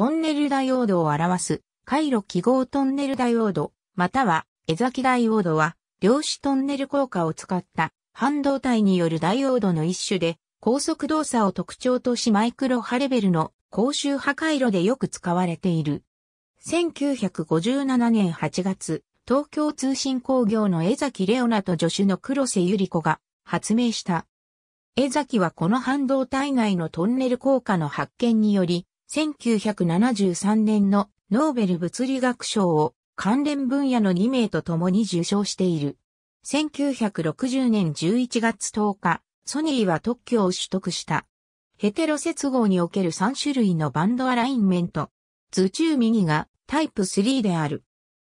トンネルダイオードを表す、回路記号トンネルダイオード、または、江崎ダイオードは、量子トンネル効果を使った半導体によるダイオードの一種で、高速動作を特徴としマイクロ波レベルの高周波回路でよく使われている。1957年8月、東京通信工業の江崎レオナと助手の黒瀬ゆり子が発明した。江崎はこの半導体内のトンネル効果の発見により、1973年のノーベル物理学賞を関連分野の2名と共に受賞している。1960年11月10日、ソニーは特許を取得した。ヘテロ接合における3種類のバンドアラインメント。図中右がタイプ3である。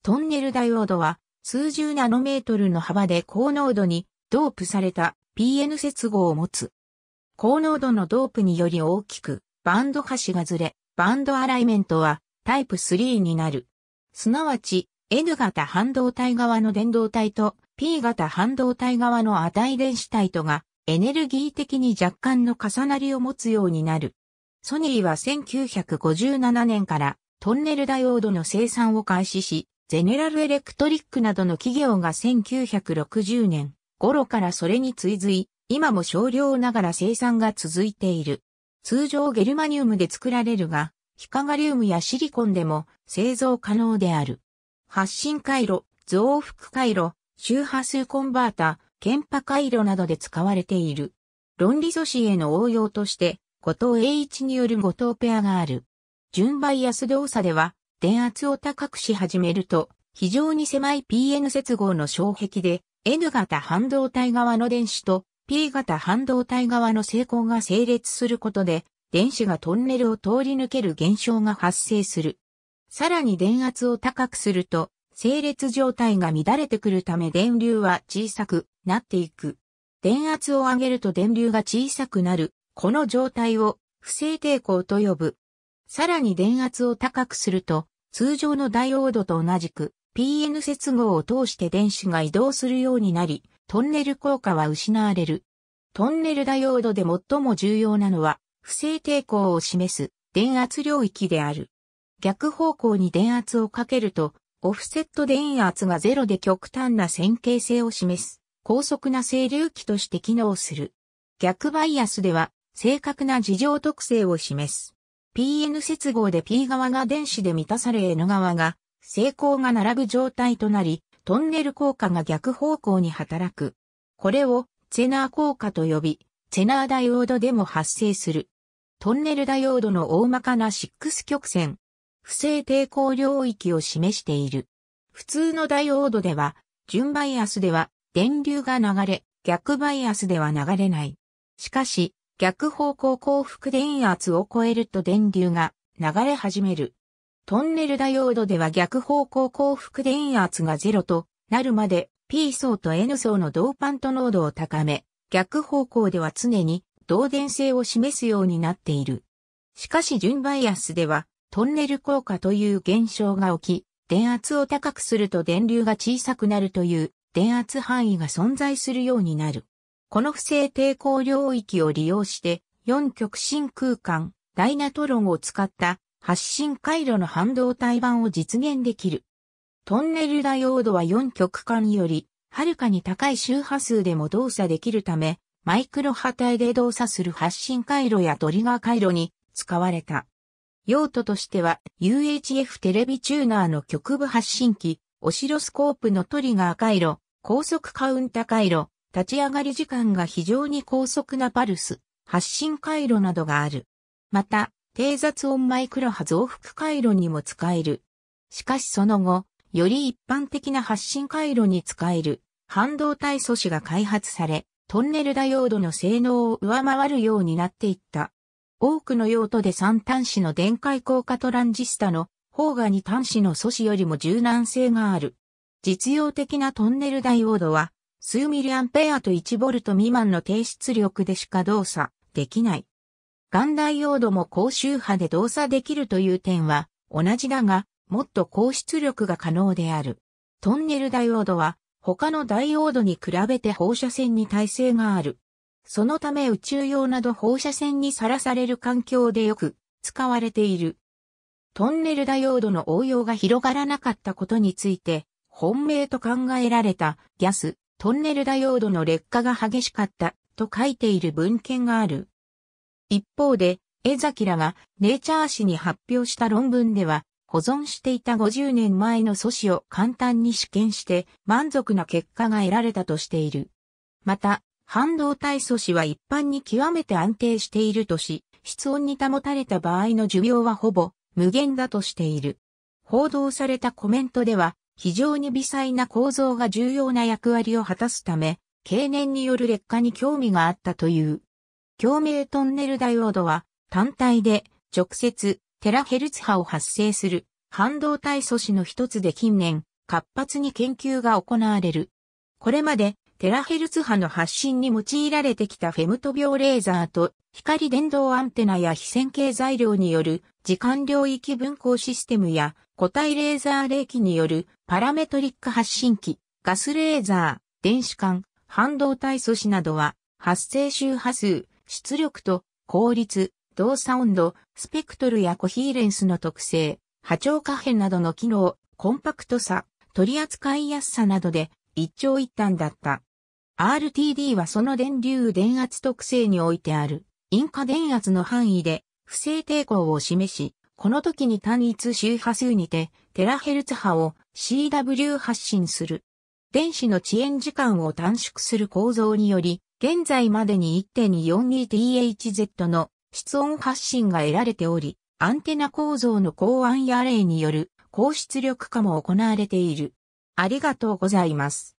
トンネルダイオードは数十ナノメートルの幅で高濃度にドープされた PN 接合を持つ。高濃度のドープにより大きくバンド端がずれ、バンドアライメントはタイプ3になる。すなわち、N 型半導体側の電動体と P 型半導体側の値電子体とがエネルギー的に若干の重なりを持つようになる。ソニーは1957年からトンネルダイオードの生産を開始し、ゼネラルエレクトリックなどの企業が1960年頃からそれに追随、今も少量ながら生産が続いている。通常ゲルマニウムで作られるが、非化ガリウムやシリコンでも製造可能である。発進回路、増幅回路、周波数コンバータ、検波回路などで使われている。論理素子への応用として、後藤栄一による後藤ペアがある。順倍安動作では、電圧を高くし始めると、非常に狭い PN 接合の障壁で、N 型半導体側の電子と P 型半導体側の成功が整列することで、電子がトンネルを通り抜ける現象が発生する。さらに電圧を高くすると、整列状態が乱れてくるため電流は小さくなっていく。電圧を上げると電流が小さくなる。この状態を不正抵抗と呼ぶ。さらに電圧を高くすると、通常のダイオードと同じく PN 接合を通して電子が移動するようになり、トンネル効果は失われる。トンネルダイオードで最も重要なのは、不正抵抗を示す電圧領域である。逆方向に電圧をかけると、オフセット電圧がゼロで極端な線形性を示す、高速な整流器として機能する。逆バイアスでは、正確な事情特性を示す。PN 接合で P 側が電子で満たされ N 側が、成功が並ぶ状態となり、トンネル効果が逆方向に働く。これをチェナー効果と呼び、チェナーダイオードでも発生する。トンネルダイオードの大まかな6曲線。不正抵抗領域を示している。普通のダイオードでは、純バイアスでは電流が流れ、逆バイアスでは流れない。しかし、逆方向幸福電圧を超えると電流が流れ始める。トンネルダイオードでは逆方向幸福電圧が0となるまで P 層と N 層のドーパント濃度を高め、逆方向では常に導電性を示すようになっている。しかし純バイアスではトンネル効果という現象が起き、電圧を高くすると電流が小さくなるという電圧範囲が存在するようになる。この不正抵抗領域を利用して4極真空間ダイナトロンを使った発信回路の半導体版を実現できる。トンネルダイオードは4極間より、はるかに高い周波数でも動作できるため、マイクロ波体で動作する発信回路やトリガー回路に使われた。用途としては UHF テレビチューナーの局部発信機、オシロスコープのトリガー回路、高速カウンタ回路、立ち上がり時間が非常に高速なパルス、発信回路などがある。また、低雑音マイクロ波増幅回路にも使える。しかしその後、より一般的な発信回路に使える半導体素子が開発され、トンネルダイオードの性能を上回るようになっていった。多くの用途で3端子の電解効果トランジスタの方が2端子の素子よりも柔軟性がある。実用的なトンネルダイオードは数ミリアンペアと1ボルト未満の低出力でしか動作できない。イオー度も高周波で動作できるという点は同じだが、もっと高出力が可能である。トンネルダイオードは他のダイオードに比べて放射線に耐性がある。そのため宇宙用など放射線にさらされる環境でよく使われている。トンネルダイオードの応用が広がらなかったことについて、本命と考えられたギャス、トンネルダイオードの劣化が激しかったと書いている文献がある。一方で、江崎らがネイチャー誌に発表した論文では、保存していた50年前の素子を簡単に試験して満足な結果が得られたとしている。また、半導体素子は一般に極めて安定しているとし、室温に保たれた場合の寿命はほぼ無限だとしている。報道されたコメントでは、非常に微細な構造が重要な役割を果たすため、経年による劣化に興味があったという。共鳴トンネルダイオードは単体で直接テラヘルツ波を発生する半導体素子の一つで近年活発に研究が行われる。これまでテラヘルツ波の発信に用いられてきたフェムト秒レーザーと光電動アンテナや非線形材料による時間領域分光システムや固体レーザー冷気によるパラメトリック発信機、ガスレーザー、電子管、半導体素子などは発生周波数、出力と効率、動作温度、スペクトルやコヒーレンスの特性、波長可変などの機能、コンパクトさ、取り扱いやすさなどで一長一短だった。RTD はその電流電圧特性においてある、因果電圧の範囲で不正抵抗を示し、この時に単一周波数にてテラヘルツ波を CW 発信する。電子の遅延時間を短縮する構造により、現在までに 1.42THZ の室温発信が得られており、アンテナ構造の高安や例による高出力化も行われている。ありがとうございます。